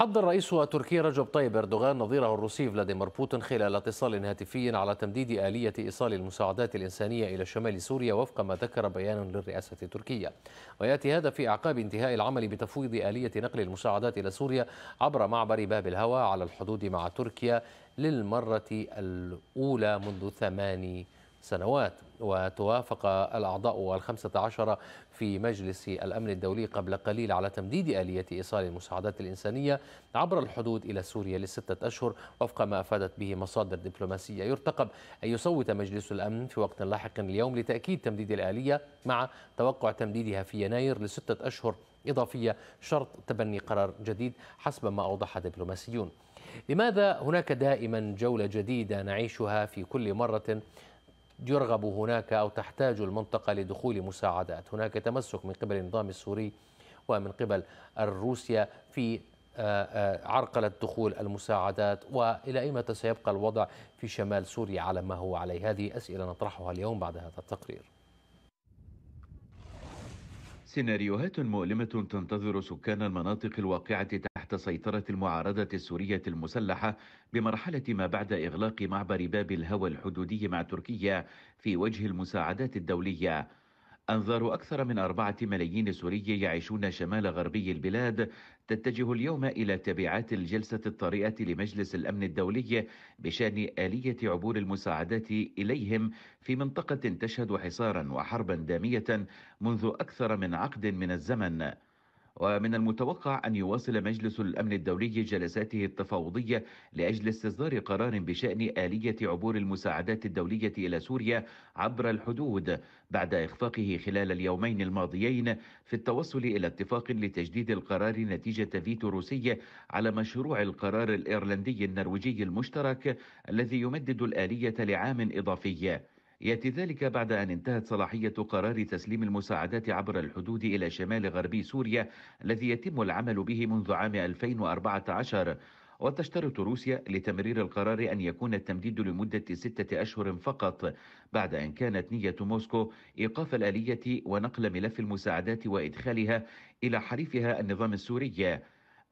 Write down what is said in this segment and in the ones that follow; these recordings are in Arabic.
حضر الرئيس التركي رجب طيب اردوغان نظيره الروسي فلاديمير بوتين خلال اتصال هاتفي على تمديد آلية إيصال المساعدات الإنسانية إلى شمال سوريا وفق ما ذكر بيان للرئاسة التركية ويأتي هذا في أعقاب انتهاء العمل بتفويض آلية نقل المساعدات إلى سوريا عبر معبر باب الهوى على الحدود مع تركيا للمرة الأولى منذ ثماني سنوات وتوافق الأعضاء الخمسة عشر في مجلس الأمن الدولي قبل قليل على تمديد آلية إيصال المساعدات الإنسانية عبر الحدود إلى سوريا لستة أشهر وفق ما أفادت به مصادر دبلوماسية يرتقب أن يصوت مجلس الأمن في وقت لاحق اليوم لتأكيد تمديد الآلية مع توقع تمديدها في يناير لستة أشهر إضافية شرط تبني قرار جديد حسب ما أوضح دبلوماسيون لماذا هناك دائما جولة جديدة نعيشها في كل مرة يرغب هناك أو تحتاج المنطقة لدخول مساعدات هناك تمسك من قبل النظام السوري ومن قبل الروسيا في آه، آه، عرقلة دخول المساعدات وإلى أي متى سيبقى الوضع في شمال سوريا على ما هو عليه هذه أسئلة نطرحها اليوم بعد هذا التقرير سيناريوهات مؤلمة تنتظر سكان المناطق الواقعة تحت سيطرة المعارضة السورية المسلحة بمرحلة ما بعد إغلاق معبر باب الهوى الحدودي مع تركيا في وجه المساعدات الدولية أنظار أكثر من أربعة ملايين سوري يعيشون شمال غربي البلاد تتجه اليوم إلى تبعات الجلسة الطارئة لمجلس الأمن الدولي بشأن آلية عبور المساعدات إليهم في منطقة تشهد حصارا وحربا دامية منذ أكثر من عقد من الزمن ومن المتوقع أن يواصل مجلس الأمن الدولي جلساته التفاوضية لأجل استصدار قرار بشأن آلية عبور المساعدات الدولية إلى سوريا عبر الحدود بعد إخفاقه خلال اليومين الماضيين في التوصل إلى اتفاق لتجديد القرار نتيجة فيتو روسي على مشروع القرار الإيرلندي النرويجي المشترك الذي يمدد الآلية لعام إضافي يأتي ذلك بعد أن انتهت صلاحية قرار تسليم المساعدات عبر الحدود إلى شمال غربي سوريا الذي يتم العمل به منذ عام 2014 وتشترط روسيا لتمرير القرار أن يكون التمديد لمدة ستة أشهر فقط بعد أن كانت نية موسكو إيقاف الآلية ونقل ملف المساعدات وإدخالها إلى حليفها النظام السوري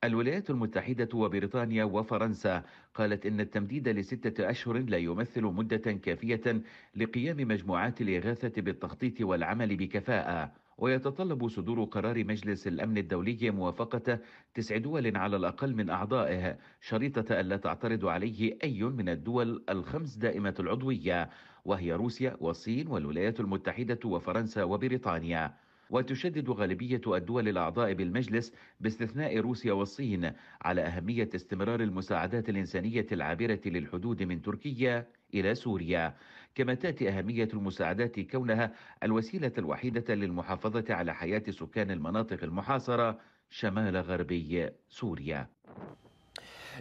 الولايات المتحدة وبريطانيا وفرنسا قالت إن التمديد لستة أشهر لا يمثل مدة كافية لقيام مجموعات الإغاثة بالتخطيط والعمل بكفاءة ويتطلب صدور قرار مجلس الأمن الدولي موافقة تسع دول على الأقل من أعضائه شريطة ألا تعترض عليه أي من الدول الخمس دائمة العضوية وهي روسيا والصين والولايات المتحدة وفرنسا وبريطانيا وتشدد غالبية الدول الأعضاء بالمجلس باستثناء روسيا والصين على أهمية استمرار المساعدات الإنسانية العابرة للحدود من تركيا إلى سوريا كما تأتي أهمية المساعدات كونها الوسيلة الوحيدة للمحافظة على حياة سكان المناطق المحاصرة شمال غربي سوريا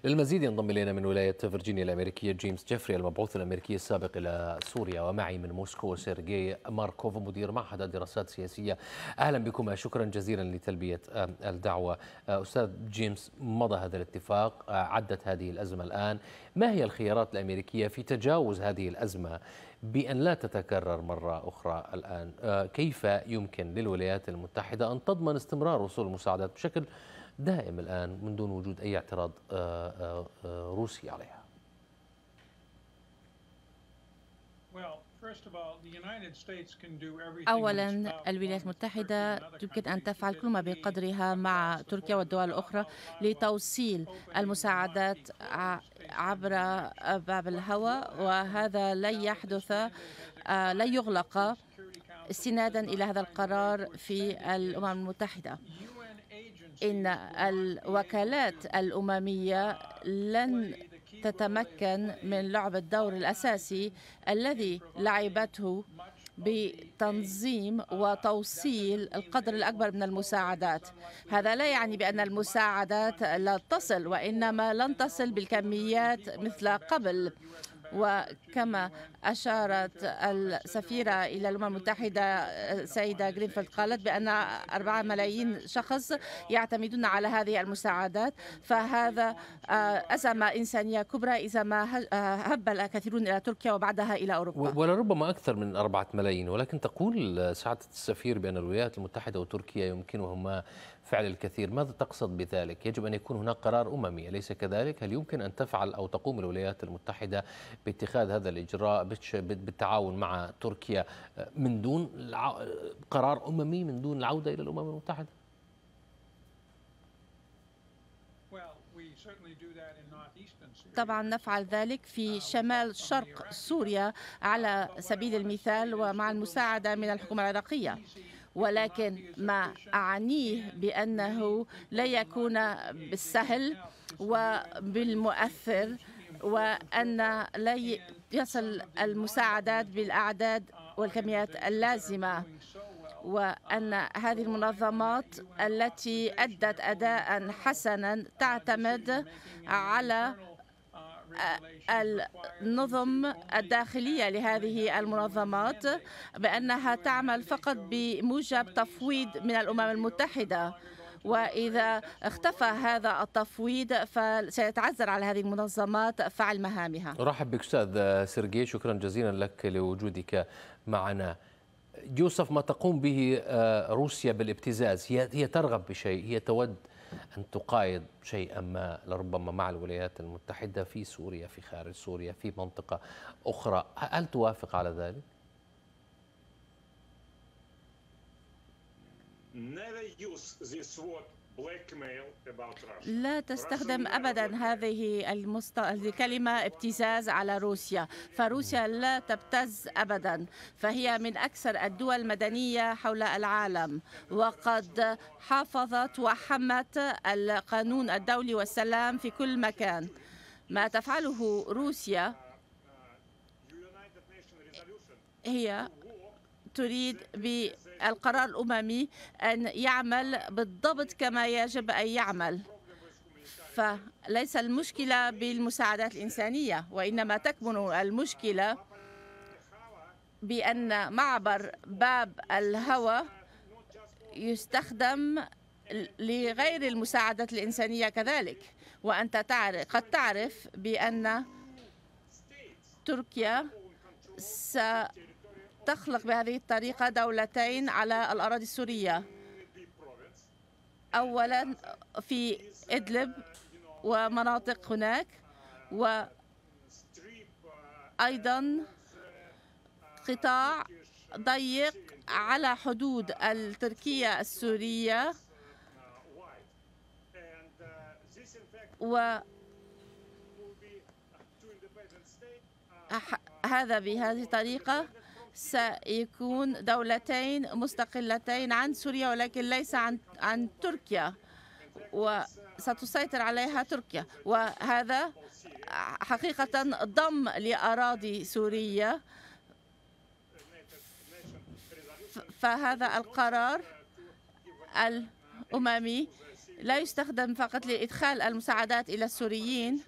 للمزيد ينضم إلينا من ولاية فرجينيا الأمريكية جيمس جيفري المبعوث الأمريكي السابق إلى سوريا ومعي من موسكو سيرجي ماركوف مدير معهد الدراسات السياسية أهلا بكما شكرا جزيلا لتلبية آه، الدعوة آه، أستاذ جيمس مضى هذا الاتفاق آه، عدت هذه الأزمة الآن ما هي الخيارات الأمريكية في تجاوز هذه الأزمة بأن لا تتكرر مرة أخرى الآن كيف يمكن للولايات المتحدة أن تضمن استمرار وصول المساعدات بشكل دائم الآن من دون وجود أي اعتراض آه، آه، آه، روسي عليها أولا الولايات المتحدة يمكن أن تفعل كل ما بقدرها مع تركيا والدول الأخرى لتوصيل المساعدات عبر باب الهواء وهذا لن يحدث لن يغلق استنادا إلى هذا القرار في الأمم المتحدة إن الوكالات الأممية لن تتمكن من لعب الدور الأساسي الذي لعبته بتنظيم وتوصيل القدر الأكبر من المساعدات هذا لا يعني بأن المساعدات لا تصل وإنما لن تصل بالكميات مثل قبل وكما أشارت السفيرة إلى الأمم المتحدة السيدة جرينفيلد قالت بأن 4 ملايين شخص يعتمدون على هذه المساعدات فهذا آه، أزمة إنسانية كبرى إذا ما آه، هبل كثيرون إلى تركيا وبعدها إلى أوروبا ولربما أكثر من 4 ملايين ولكن تقول آه، سعادة السفير بأن الولايات المتحدة وتركيا يمكنهما فعل الكثير ماذا تقصد بذلك؟ يجب أن يكون هناك قرار أممي أليس كذلك؟ هل يمكن أن تفعل أو تقوم الولايات المتحدة باتخاذ هذا الاجراء بالتعاون مع تركيا أه، من دون أه، قرار اممي من دون العوده الى الامم المتحده؟ طبعا نفعل ذلك في شمال شرق سوريا على سبيل المثال ومع المساعدة من الحكومة العراقية ولكن ما أعنيه بأنه لا يكون بالسهل وبالمؤثر وأن لا يصل المساعدات بالأعداد والكميات اللازمة وأن هذه المنظمات التي أدت أداء حسنا تعتمد على النظم الداخلية لهذه المنظمات بأنها تعمل فقط بموجب تفويض من الأمم المتحدة وإذا اختفى هذا التفويض فسيتعذر على هذه المنظمات فعل مهامها أرحب بك أستاذ سيرجي شكرا جزيلا لك لوجودك معنا يوسف ما تقوم به روسيا بالابتزاز هي هي ترغب بشيء هي تود أن تقايض شيئا ما لربما مع الولايات المتحدة في سوريا في خارج سوريا في منطقة أخرى هل توافق على ذلك؟ لا تستخدم ابدا هذه المست... الكلمه ابتزاز على روسيا، فروسيا لا تبتز ابدا، فهي من اكثر الدول المدنيه حول العالم، وقد حافظت وحمت القانون الدولي والسلام في كل مكان. ما تفعله روسيا هي تريد ب القرار الأممي أن يعمل بالضبط كما يجب أن يعمل فليس المشكلة بالمساعدات الإنسانية وإنما تكمن المشكلة بأن معبر باب الهوى يستخدم لغير المساعدة الإنسانية كذلك وأنت تعرف قد تعرف بأن تركيا س تخلق بهذه الطريقة دولتين على الأراضي السورية أولا في إدلب ومناطق هناك وأيضا قطاع ضيق على حدود التركية السورية و هذا بهذه الطريقة سيكون دولتين مستقلتين عن سوريا ولكن ليس عن عن تركيا وستسيطر عليها تركيا وهذا حقيقة ضم لأراضي سوريا فهذا القرار الأممي لا يستخدم فقط لإدخال المساعدات إلى السوريين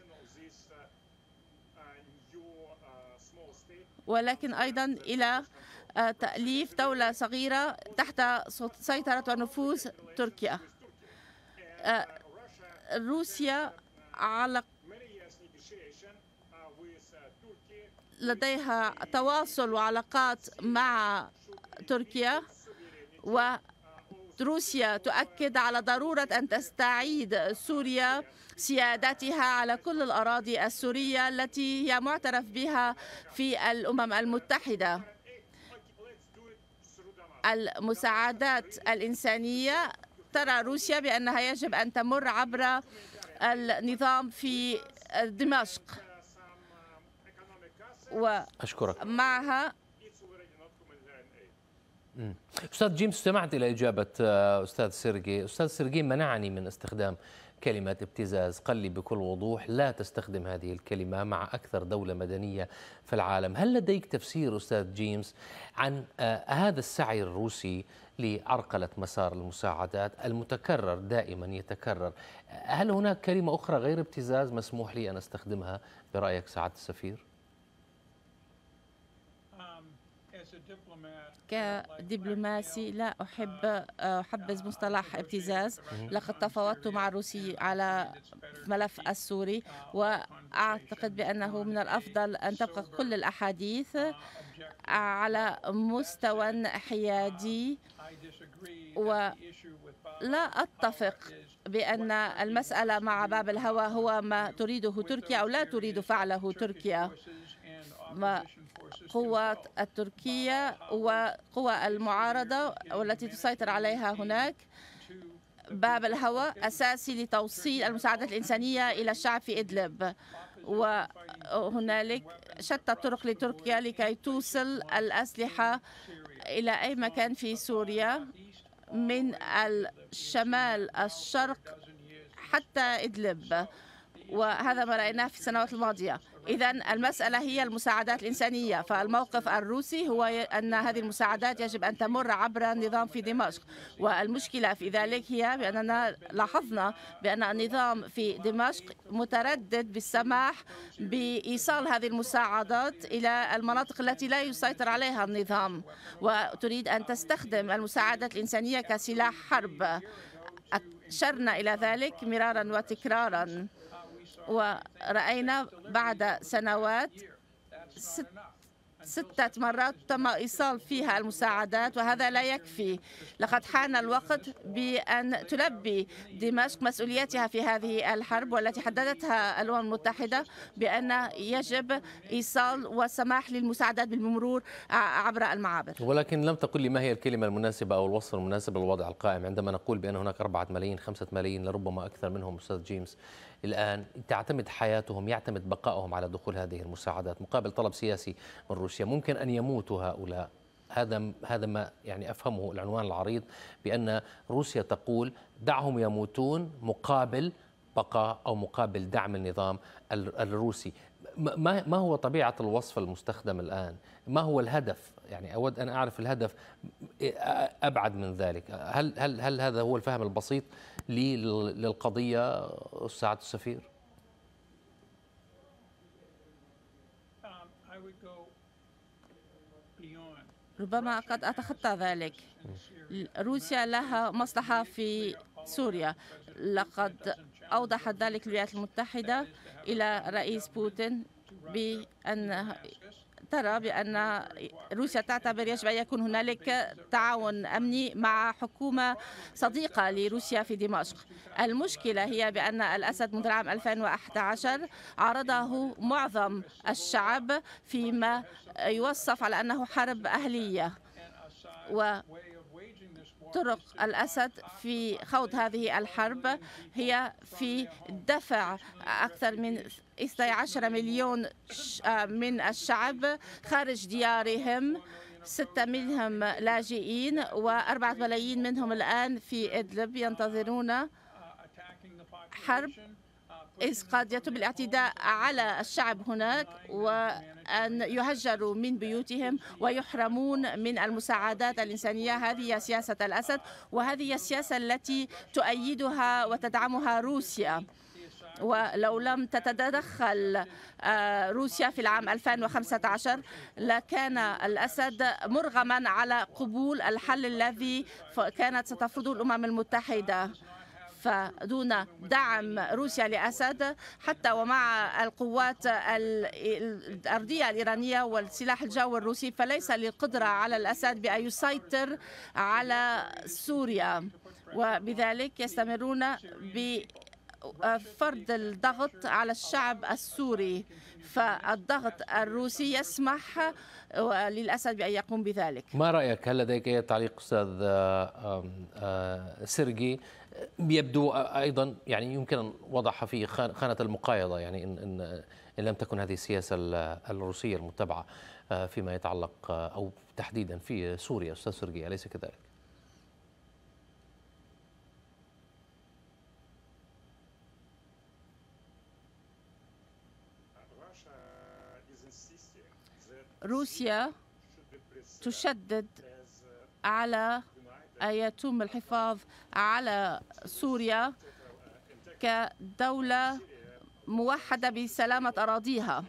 ولكن أيضا إلى آه، تأليف دولة صغيرة تحت سيطرة ونفوذ تركيا آه، روسيا على لديها تواصل وعلاقات مع تركيا و روسيا تؤكد على ضرورة أن تستعيد سوريا سيادتها على كل الأراضي السورية التي هي معترف بها في الأمم المتحدة المساعدات الإنسانية ترى روسيا بأنها يجب أن تمر عبر النظام في دمشق و أشكرك معها استاذ جيمس استمعت الى اجابه آه، استاذ سيرجي استاذ سيرجي منعني من استخدام كلمة ابتزاز قال لي بكل وضوح لا تستخدم هذه الكلمة مع أكثر دولة مدنية في العالم هل لديك تفسير أستاذ جيمس عن آه، هذا السعي الروسي لعرقلة مسار المساعدات المتكرر دائما يتكرر هل هناك كلمة أخرى غير ابتزاز مسموح لي أن أستخدمها برأيك سعادة السفير؟ um, كدبلوماسي لا أحب آه، أحبذ مصطلح ابتزاز لقد تفاوضت مع الروسي على ملف السوري وأعتقد بأنه من الأفضل أن تبقى كل الأحاديث على مستوى حيادي ولا أتفق بأن المسألة مع باب الهوى هو ما تريده تركيا أو لا تريد فعله تركيا قوات التركية وقوى المعارضة والتي تسيطر عليها هناك باب الهواء أساسي لتوصيل المساعدات الإنسانية إلى الشعب في إدلب وهنالك شتى الطرق لتركيا لكي توصل الأسلحة إلى أي مكان في سوريا من الشمال الشرق حتى إدلب وهذا ما رأيناه في السنوات الماضية إذا المسألة هي المساعدات الإنسانية فالموقف الروسي هو أن هذه المساعدات يجب أن تمر عبر النظام في دمشق والمشكلة في ذلك هي بأننا لاحظنا بأن النظام في دمشق متردد بالسماح بإيصال هذه المساعدات إلى المناطق التي لا يسيطر عليها النظام وتريد أن تستخدم المساعدات الإنسانية كسلاح حرب أشرنا إلى ذلك مرارا وتكرارا ورأينا بعد سنوات ست ستة مرات تم إيصال فيها المساعدات وهذا لا يكفي لقد حان الوقت بأن تلبي دمشق مسؤوليتها في هذه الحرب والتي حددتها الأمم المتحدة بأن يجب إيصال والسماح للمساعدات بالمرور عبر المعابر ولكن لم تقل لي ما هي الكلمة المناسبة أو الوصف المناسب للوضع القائم عندما نقول بأن هناك 4 ملايين 5 ملايين لربما أكثر منهم أستاذ جيمس الآن تعتمد حياتهم يعتمد بقائهم على دخول هذه المساعدات مقابل طلب سياسي من روسيا ممكن أن يموتوا هؤلاء هذا هذا ما يعني افهمه العنوان العريض بان روسيا تقول دعهم يموتون مقابل بقاء او مقابل دعم النظام الروسي ما ما هو طبيعه الوصف المستخدم الان ما هو الهدف يعني اود ان اعرف الهدف ابعد من ذلك هل هل هل هذا هو الفهم البسيط للقضيه سعاده السفير ربما قد أتخطى ذلك روسيا لها مصلحة في سوريا لقد أوضحت ذلك الولايات المتحدة إلى رئيس بوتين بأن ترى بأن روسيا تعتبر يجب أن يكون هنالك تعاون أمني مع حكومة صديقة لروسيا في دمشق المشكلة هي بأن الأسد منذ العام 2011 عرضه معظم الشعب فيما يوصف على أنه حرب أهلية و طرق الأسد في خوض هذه الحرب هي في دفع أكثر من 12 مليون آه، من الشعب خارج ديارهم ستة منهم لاجئين وأربعة ملايين منهم الآن في إدلب ينتظرون حرب إذ قد يتم الاعتداء على الشعب هناك وأن يهجروا من بيوتهم ويحرمون من المساعدات الإنسانية هذه هي سياسة الأسد وهذه هي السياسة التي تؤيدها وتدعمها روسيا ولو لم تتدخل آه، روسيا في العام 2015 لكان الأسد مرغما على قبول الحل الذي كانت ستفرضه الأمم المتحدة دون دعم روسيا لأسد حتى ومع القوات الأرضية الإيرانية والسلاح الجوي الروسي فليس للقدرة على الأسد بأن يسيطر على سوريا وبذلك يستمرون بفرض الضغط على الشعب السوري فالضغط الروسي يسمح آه، للأسد بأن يقوم بذلك ما رأيك هل لديك اي تعليق أستاذ آه، آه، سيرجي يبدو أيضا يعني يمكن أن وضعها في خانة المقايضة يعني إن, إن, إن لم تكن هذه السياسة الروسية المتبعة فيما يتعلق أو تحديدا في سوريا أستاذ سيرجي أليس كذلك؟ روسيا تشدد على أن يتم الحفاظ على سوريا كدولة موحدة بسلامة أراضيها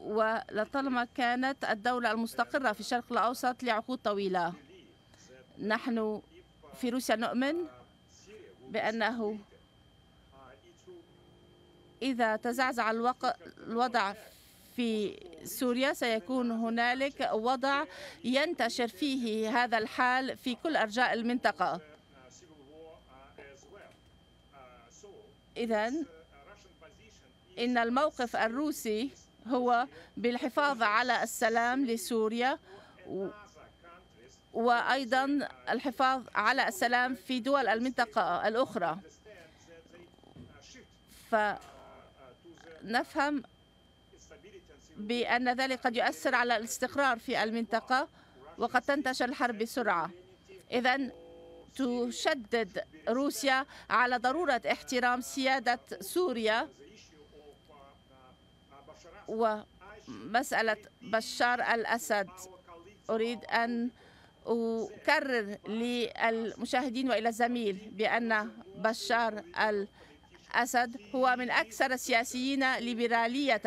ولطالما كانت الدولة المستقرة في الشرق الأوسط لعقود طويلة نحن في روسيا نؤمن بأنه إذا تزعزع الوضع في سوريا سيكون هنالك وضع ينتشر فيه هذا الحال في كل أرجاء المنطقة إذا إن الموقف الروسي هو بالحفاظ على السلام لسوريا وأيضا الحفاظ على السلام في دول المنطقة الأخرى فنفهم بأن ذلك قد يؤثر على الاستقرار في المنطقة وقد تنتشر الحرب بسرعة إذا تشدد روسيا على ضرورة احترام سيادة سوريا ومسألة بشار الأسد أريد أن أكرر للمشاهدين وإلى الزميل بأن بشار الأسد هو من أكثر السياسيين ليبرالية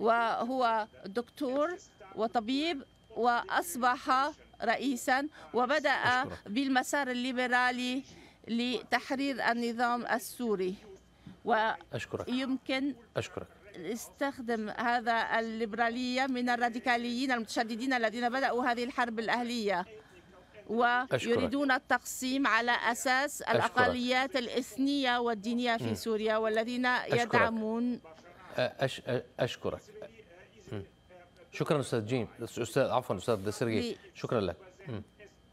وهو دكتور وطبيب وأصبح رئيسا وبدأ بالمسار الليبرالي لتحرير النظام السوري اشكرك يمكن أشكرك استخدم هذا الليبرالية من الراديكاليين المتشددين الذين بدأوا هذه الحرب الأهلية ويريدون التقسيم على أساس الأقليات الإثنية والدينية في سوريا والذين يدعمون أش اشكرك آه، شكرا استاذ جيم استاذ عفوا استاذ سيرجي شكرا لك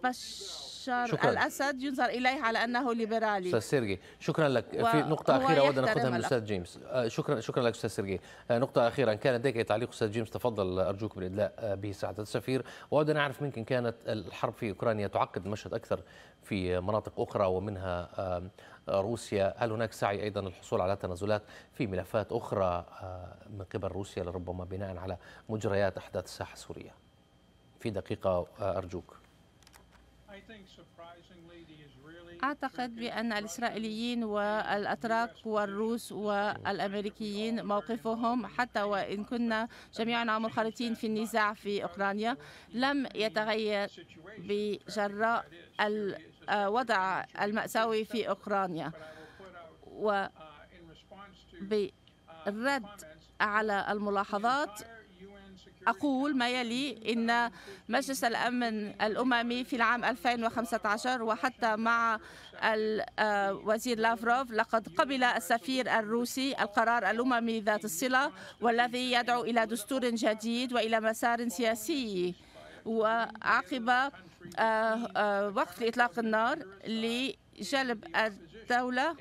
بشار شكرا. الاسد ينظر اليه على انه ليبرالي استاذ سيرجي شكرا لك في نقطه اخيره اود ان اخذها من الاستاذ جيمس آه، شكرا شكرا لك استاذ سيرجي آه، نقطه اخيره ان كان لديك تعليق استاذ جيمس تفضل آه، ارجوك بالادلاء به سعاده السفير واود ان اعرف منك ان كانت الحرب في اوكرانيا تعقد المشهد اكثر في مناطق اخرى ومنها روسيا هل هناك سعي أيضا للحصول على تنازلات في ملفات أخرى من قبل روسيا لربما بناء على مجريات أحداث الساحة السورية في دقيقة أرجوك أعتقد بأن الإسرائيليين والأتراك والروس والأمريكيين موقفهم حتى وإن كنا جميعنا منخرطين في النزاع في أوكرانيا لم يتغير بجراء الوضع المأساوي في أوكرانيا وبالرد على الملاحظات أقول ما يلي إن مجلس الأمن الأممي في العام 2015 وحتى مع الوزير آه، لافروف لقد قبل السفير الروسي القرار الأممي ذات الصلة والذي يدعو إلى دستور جديد وإلى مسار سياسي وعقب آه، آه، وقف إطلاق النار لجلب الدولة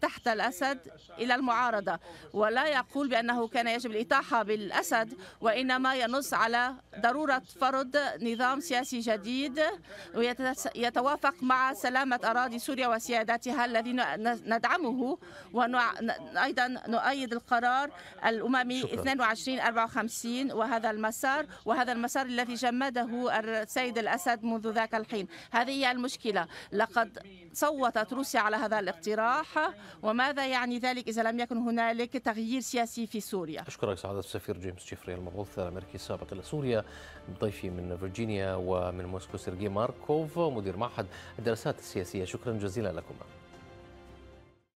تحت الأسد إلى المعارضة ولا يقول بأنه كان يجب الإطاحة بالأسد وإنما ينص على ضرورة فرض نظام سياسي جديد ويتوافق مع سلامة أراضي سوريا وسيادتها الذي ندعمه وأيضا نؤيد القرار الأممي 2254 وهذا المسار وهذا المسار الذي جمده السيد الأسد منذ ذاك الحين هذه هي المشكلة لقد صوتت روسيا على هذا الاقتراح وماذا يعني ذلك إذا لم يكن هنالك تغيير سياسي في سوريا أشكرك سعادة السفير جيمس جيفري المبعوث الأمريكي السابق إلى سوريا ضيفي من فرجينيا ومن موسكو سيرجي ماركوف مدير معهد الدراسات السياسية شكرا جزيلا لكم